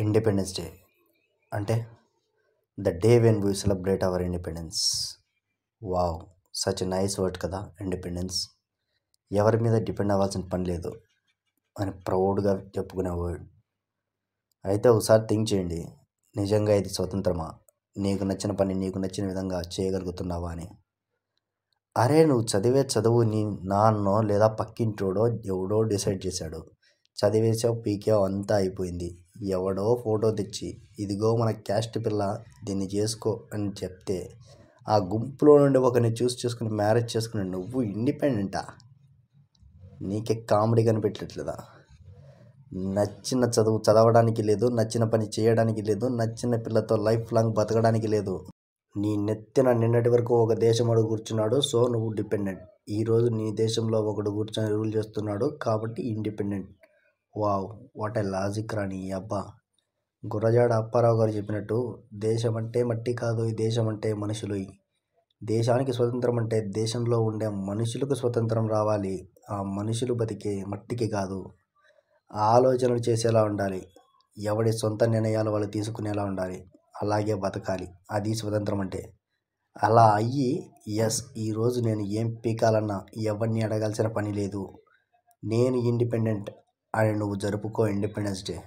independence day అంటే the day when we celebrate our independence wow such nice word కదా independence ఎవరి మీద depend అవ్వాల్సిన పని లేదు అని ప్రౌడ్గా చెప్పుకునే వర్డ్ అయితే ఒకసారి థింక్ చేయండి నిజంగా ఇది స్వతంత్రమా నీకు నచ్చిన పని నీకు నచ్చిన విధంగా చేయగలుగుతున్నావా అని అరే నువ్వు చదివే చదువు నీ నాన్నో లేదా పక్కింటోడో ఎవడో డిసైడ్ చేశాడు చదివేసావు పీకే అంతా అయిపోయింది ఎవడో ఫోటో తెచ్చి ఇదిగో మన క్యాస్ట్ పిల్ల దీన్ని చేసుకో అని చెప్తే ఆ గుంపులో నుండి ఒకరిని చూసి చేసుకుని మ్యారేజ్ చేసుకుని నువ్వు ఇండిపెండెంటా నీకే కామెడీ కనిపెట్టట్లేదా నచ్చిన చదువు చదవడానికి లేదు నచ్చిన పని చేయడానికి లేదు నచ్చిన పిల్లతో లైఫ్ లాంగ్ బతకడానికి లేదు నీ నెత్తిన నిన్నటి వరకు ఒక దేశం అడుగు కూర్చున్నాడు సో నువ్వు డిపెండెంట్ ఈరోజు నీ దేశంలో ఒకడు కూర్చొని రూల్ చేస్తున్నాడు కాబట్టి independent wow what a logic రా ఈ అబ్బా గుర్రజాడ అప్పారావు గారు చెప్పినట్టు దేశం అంటే మట్టి కాదు ఈ దేశం అంటే మనుషులు దేశానికి స్వతంత్రం అంటే దేశంలో ఉండే మనుషులకు స్వతంత్రం రావాలి ఆ మనుషులు బతికే మట్టికి కాదు ఆలోచనలు చేసేలా ఉండాలి ఎవడి సొంత నిర్ణయాలు వాళ్ళు తీసుకునేలా ఉండాలి అలాగే బతకాలి అది స్వతంత్రం అంటే అలా అయ్యి ఎస్ ఈరోజు నేను ఏం పీకాలన్నా ఎవరిని అడగాల్సిన పని లేదు నేను ఇండిపెండెంట్ I didn't know, జరుపుకో ఇండిపెండెన్స్ డే